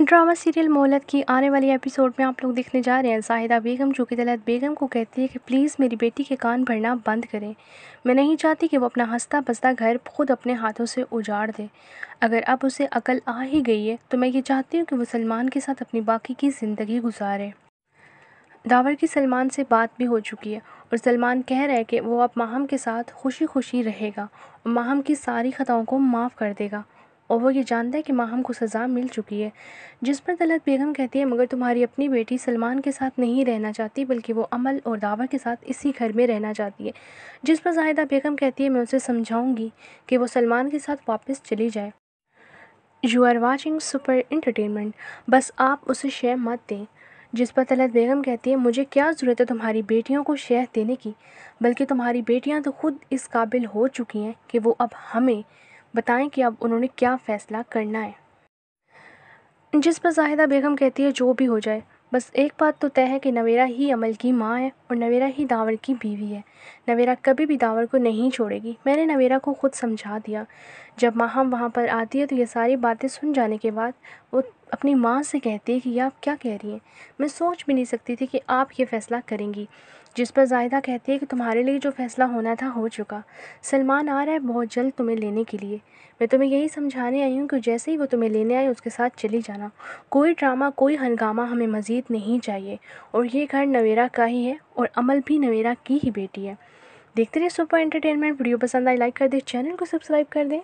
drama serial मोहलत की आने वाली एपिसोड में आप लोग देखने जा रहे हैं साहिदा बेगम जो कि दलत बेगम को कहती है कि प्लीज़ मेरी बेटी के कान भरना बंद करें मैं नहीं चाहती कि वो अपना हंसता बसता घर खुद अपने हाथों से उजाड़ दे अगर अब उसे अकल आ ही गई है तो मैं ये चाहती हूँ कि वो सलमान के साथ अपनी बाकी की ज़िंदगी गुजारे दावर की सलमान से बात भी हो चुकी है और सलमान कह रहा है कि वो अब माहम के साथ खुशी खुशी रहेगा और माहम की सारी ख़ताओं को माफ़ कर देगा और वो ये जानता है कि माहम को सज़ा मिल चुकी है जिस पर तलत बेगम कहती है मगर तुम्हारी अपनी बेटी सलमान के साथ नहीं रहना चाहती बल्कि वो अमल और दावा के साथ इसी घर में रहना चाहती है जिस पर जाहिदा बेगम कहती है मैं उसे समझाऊँगी कि वो सलमान के साथ वापस चली जाए you are watching super entertainment बस आप उसे शेय मत दें जिस पर तलत बेगम कहती है मुझे क्या ज़रूरत है तुम्हारी बेटियों को शेह देने की बल्कि तुम्हारी बेटियां तो खुद इस काबिल हो चुकी हैं कि वो अब हमें बताएं कि अब उन्होंने क्या फ़ैसला करना है जिस पर जाहिदा बेगम कहती है जो भी हो जाए बस एक बात तो तय है कि नवेरा ही अमल की माँ है और नवेरा ही दावर की बीवी है नवेरा कभी भी दावर को नहीं छोड़ेगी मैंने नवेरा को ख़ुद समझा दिया जब माहम वहाँ पर आती है तो ये सारी बातें सुन जाने के बाद वो अपनी माँ से कहती है कि आप क्या कह रही हैं मैं सोच भी नहीं सकती थी कि आप ये फ़ैसला करेंगी जिस पर जायदा कहती है कि तुम्हारे लिए जो फ़ैसला होना था हो चुका सलमान आ रहा है बहुत जल्द तुम्हें लेने के लिए मैं तुम्हें यही समझाने आई हूँ कि जैसे ही वो तुम्हें लेने आए उसके साथ चली जाना कोई ड्रामा कोई हंगामा हमें मज़ीद नहीं चाहिए और ये घर नवेरा का ही है और अमल भी नवेरा की ही बेटी है देखते रहिए सुपर एंटरटेनमेंट वीडियो पसंद आई लाइक कर दें चैनल को सब्सक्राइब कर दें